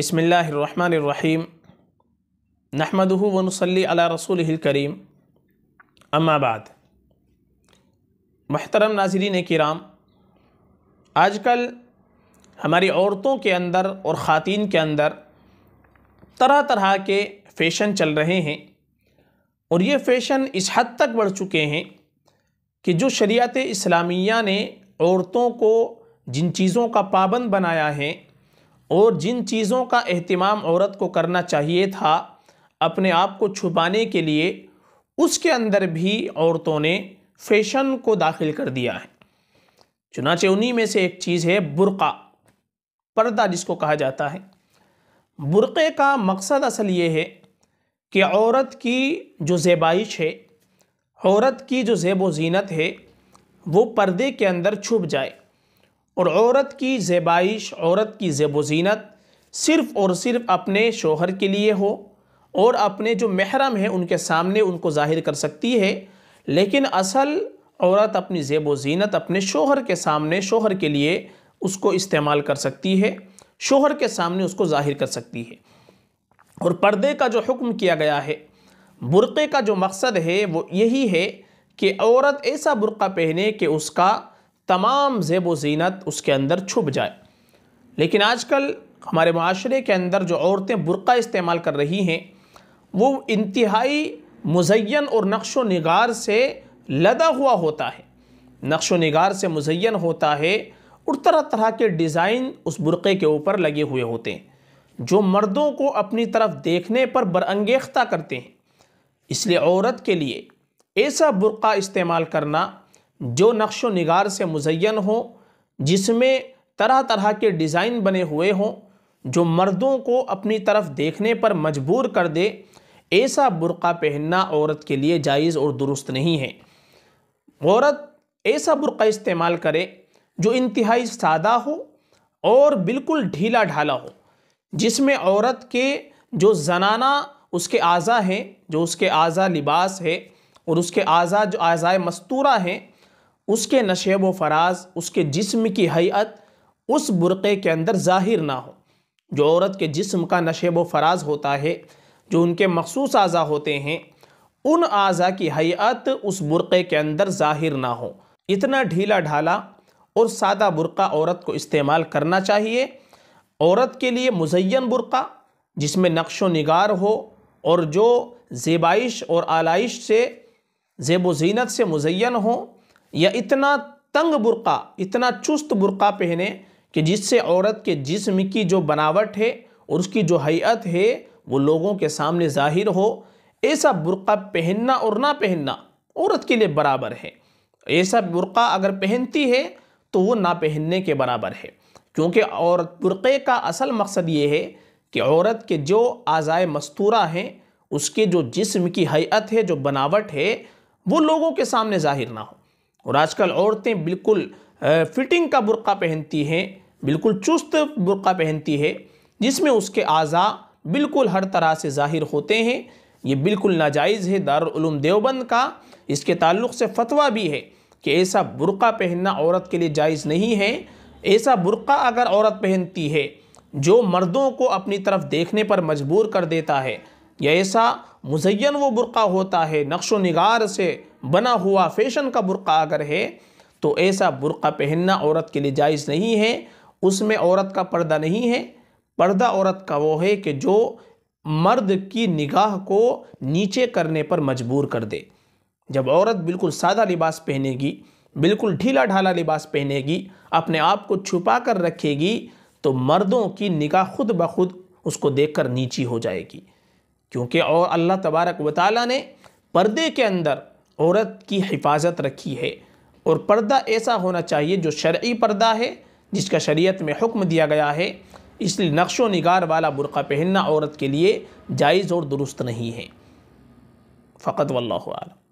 बसमीम नहमद वनसली अला रसूल करीम अम्माबाद महतरम नाजरीन कराम आजकल हमारी औरतों के अंदर और ख़ातन के अंदर तरह तरह के फ़ैशन चल रहे हैं और ये फ़ैशन इस हद तक बढ़ चुके हैं कि जो शरीयत इस्लामिया ने औरतों को जिन चीज़ों का पाबंद बनाया है और जिन चीज़ों का अहतमाम औरत को करना चाहिए था अपने आप को छुपाने के लिए उसके अंदर भी औरतों ने फैशन को दाखिल कर दिया है चुनाचे उन्हीं में से एक चीज़ है बुरका पर्दा जिसको कहा जाता है बुरक़े का मकसद असल ये है कि औरत की जो जेबाइश है औरत की जो जेब व जीनत है वो पर्दे के अंदर छुप जाए और औरत की जेबाइश औरत की जेबोजीनत जीनत सिर्फ़ और सिर्फ अपने शोहर के लिए हो और अपने जो महरम है उनके सामने उनको ज़ाहिर कर सकती है लेकिन असल औरत अपनी जेब जीनत अपने शोहर के सामने शोहर के लिए उसको इस्तेमाल कर सकती है शोहर के सामने उसको ज़ाहिर कर सकती है और पर्दे का जो हुक्म किया गया है बुरक़े का जो मकसद है वो यही है कि औरत ऐसा बुरक़ा पहने कि उसका तमाम जेब व जीनत उसके अंदर छुप जाए लेकिन आजकल हमारे माशरे के अंदर जो औरतें बुरक़ा इस्तेमाल कर रही हैं वो इंतहाई मुजैन और नक्श नगार से लदा हुआ होता है नक्श व नगार से मुजैन होता है और तरह तरह के डिज़ाइन उस बुरक़े के ऊपर लगे हुए होते हैं जो मर्दों को अपनी तरफ देखने पर बरंगेख्ता करते हैं इसलिए औरत के लिए ऐसा बुरक़ा इस्तेमाल करना जो नक्श नगार से मुजैन हो जिसमें तरह तरह के डिज़ाइन बने हुए हों जो मर्दों को अपनी तरफ देखने पर मजबूर कर दे ऐसा बुरक़ा पहनना औरत के लिए जायज़ और दुरुस्त नहीं है औरत ऐसा बुरक़ा इस्तेमाल करे जो इंतहाई सादा हो और बिल्कुल ढीला ढाला हो जिसमें औरत के जो जनाना उसके अज़ा हैं जो उसके अज़ा लिबास है और उसके अज़ा जो अज़ाए मस्तूरा हैं उसके नशेब व फराज उसके जिस्म की हैत उस बुरक़े के अंदर ज़ाहिर ना हो जो औरत के जिस्म का नशेब व फराज होता है जो उनके मखसूस अज़ा होते हैं उन अज़ा की हैत उस बुरक़े के अंदर ज़ाहिर ना हो इतना ढीला ढाला और सादा बुरक़ा औरत को इस्तेमाल करना चाहिए औरत के लिए मुजैन बुरक़ा जिसमें नक्श नगार हो और जो जेबाइश और आलाइश से जेब व जीनत से मुजैन हो या इतना तंग बुरका इतना चुस्त बुरका पहने कि जिससे औरत के जिस्म की जो बनावट है और उसकी जो हैत है वो लोगों के सामने ज़ाहिर हो ऐसा बुरका पहनना और ना पहनना औरत के लिए बराबर है ऐसा बुरका अगर पहनती है तो वो ना पहनने के बराबर है क्योंकि औरत बुरक़े का असल मकसद ये है कि औरत के जो आज़ाए मस्तूरा हैं उसके जो जिस्म की हैत है जो बनावट है वो लोगों के सामने ज़ाहिर ना हो और आजकल औरतें बिल्कुल फिटिंग का बुरका पहनती हैं बिल्कुल चुस्त बुरका पहनती है जिसमें उसके अज़ा बिल्कुल हर तरह से ज़ाहिर होते हैं ये बिल्कुल नाजायज़ है दारूम देवबंद का इसके ताल्लुक़ से फतवा भी है कि ऐसा बुरका पहनना औरत के लिए जायज़ नहीं है ऐसा बुरका अगर औरत पहनती है जो मर्दों को अपनी तरफ देखने पर मजबूर कर देता है या ऐसा मुजैन वो बुरका होता है नक्श व नगार से बना हुआ फैशन का बुरका अगर है तो ऐसा बुरका पहनना औरत के लिए जायज़ नहीं है उसमें औरत का पर्दा नहीं है पर्दा औरत का वो है कि जो मर्द की निगाह को नीचे करने पर मजबूर कर दे जब औरत बिल्कुल सादा लिबास पहनेगी बिल्कुल ढीला ढाला लिबास पहनेगी अपने आप को छुपा कर रखेगी तो मर्दों की निगाह खुद ब खुद उसको देख कर नीची हो जाएगी क्योंकि और अल्लाह तबारक वाली ने पर्दे के अंदर औरत की हिफाजत रखी है और पर्दा ऐसा होना चाहिए जो शर्य पर्दा है जिसका शरीयत में हुक्म दिया गया है इसलिए नक्शो नगार वाला बुरक़ा पहनना औरत के लिए जायज़ और दुरुस्त नहीं है फ़कत वल्लम